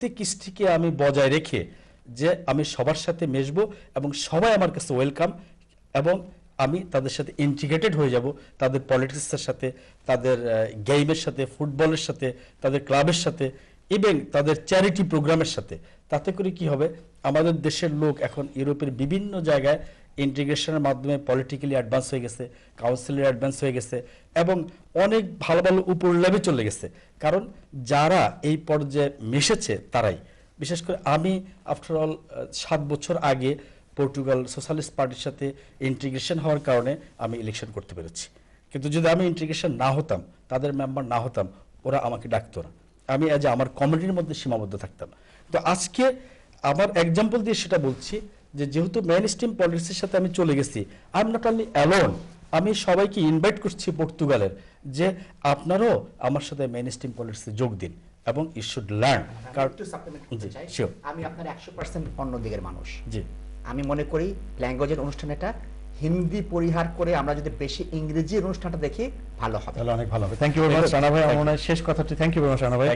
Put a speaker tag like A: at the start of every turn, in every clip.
A: প্রত্যেক স্ত্রীকে আমি বজায় রেখে যে আমি সবার সাথে মেশবো এবং সবাই আমার কাছে ওয়েলকাম এবং আমি তাদের সাথে ইন্টিগ্রেটেড হয়ে যাব তাদের পলিটিক্সের সাথে তাদের গেমের সাথে ফুটবলের সাথে তাদের ক্লাবের সাথে ইভেন তাদের চ্যারিটি প্রোগ্রামের সাথে তাতে করে কি হবে আমাদের দেশের লোক এখন ইউরোপের বিভিন্ন জায়গায় ইন্টিগ্রেশনের মাধ্যমে পলিটিক্যালি অ্যাডভান্স হয়ে গেছে কাউন্সিলের অ্যাডভান্স হয়ে গেছে এবং অনেক ভালো ভালো উপর লেভে চলে গেছে কারণ যারা এই পর্যায়ে মিশেছে তারাই বিশেষ করে আমি আফটারঅল সাত বছর আগে পর্তুগাল সোশ্যালিস্ট পার্টির সাথে ইন্টিগ্রেশন হওয়ার কারণে আমি ইলেকশন করতে পেরেছি কিন্তু যদি আমি ইন্টিগ্রেশন না হতাম তাদের মেম্বার না হতাম ওরা আমাকে ডাকতো না আমি আজ আমার কমিউনিটির মধ্যে সীমাবদ্ধ থাকতাম তো আজকে আমার এক্সাম্পল দিয়ে সেটা বলছি যে যেহেতু মেন স্ট্রিম পলিটিক্সের সাথে আমি চলে গেছি I am not only alone আমি সবাইকে ইনভাইট করছি পর্তুগালের যে আপনারাও আমার সাথে মেন স্ট্রিম পলিটিক্সে যোগ দিন এবং ইউ শুড লার্ন আমি আপনার একশো পার্সেন্ট অন্য দিকের মানুষ জি আমি মনে করি ল্যাঙ্গুয়েজের অনুষ্ঠান এটা হিন্দি পরিহার করে আমরা যদি বেশি ইংরেজি অনুষ্ঠানটা দেখি ভালো হবে তাহলে অনেক ভালো হবে thank you very much Rana ভাই আমার
B: শেষ কথাটি thank you very much Rana ভাই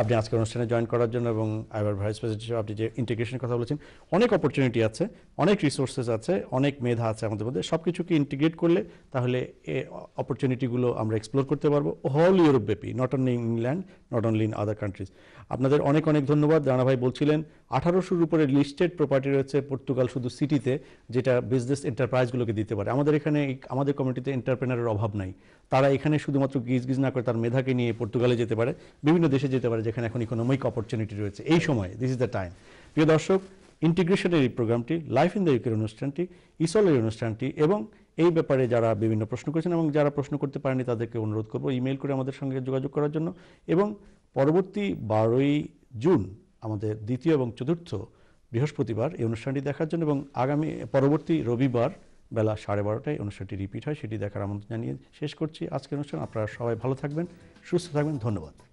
B: আপনি আজকে অনুষ্ঠানে জয়েন করার জন্য এবং আইবার ভাইস প্রেসিডেন্ট আপনি যে ইন্টিগ্রেশনের কথা বলেছেন অনেক অপরচুনিটি আছে অনেক রিসোর্সেস আছে অনেক মেধা আছে আমাদের মধ্যে সব কিছুকে ইন্টিগ্রেট করলে তাহলে এ অপরচুনিটিগুলো আমরা এক্সপ্লোর করতে পারবো হল ইউরোপ ব্যাপী not only England not only in other countries আপনাদের অনেক অনেক ধন্যবাদ রানা ভাই বলছিলেন আঠারোশোর উপরে লিস্টেড প্রপার্টি রয়েছে পর্তুগাল শুধু সিটিতে যেটা বিজনেস এন্টারপ্রাইজগুলো আমাদেরকে দিতে পারে আমাদের এখানে আমাদের কমিউনিটিতে এন্টারপ্রেনারের অভাব নাই তারা এখানে শুধুমাত্র গিজ গিজ না করে তার মেধাকে নিয়ে পর্তুগালে যেতে পারে বিভিন্ন দেশে যেতে পারে যেখানে এখন ইকোনমিক অপরচুনিটি রয়েছে এই সময় দিস ইজ দ্য টাইম প্রিয় দর্শক ইন্টিগ্রেশনের এই প্রোগ্রামটি লাইফ ইন দ্য ইউকের অনুষ্ঠানটি ইসলের অনুষ্ঠানটি এবং এই ব্যাপারে যারা বিভিন্ন প্রশ্ন করেছেন এবং যারা প্রশ্ন করতে পারেনি তাদেরকে অনুরোধ করব ইমেল করে আমাদের সঙ্গে যোগাযোগ করার জন্য এবং পরবর্তী বারোই জুন আমাদের দ্বিতীয় এবং চতুর্থ বৃহস্পতিবার এই অনুষ্ঠানটি দেখার জন্য এবং আগামী পরবর্তী রবিবার বেলা সাড়ে বারোটায় অনুষ্ঠানটি রিপিট হয় সেটি দেখার আমন্ত্রণ জানিয়ে শেষ করছি আজকের অনুষ্ঠান আপনারা সবাই ভালো থাকবেন সুস্থ থাকবেন ধন্যবাদ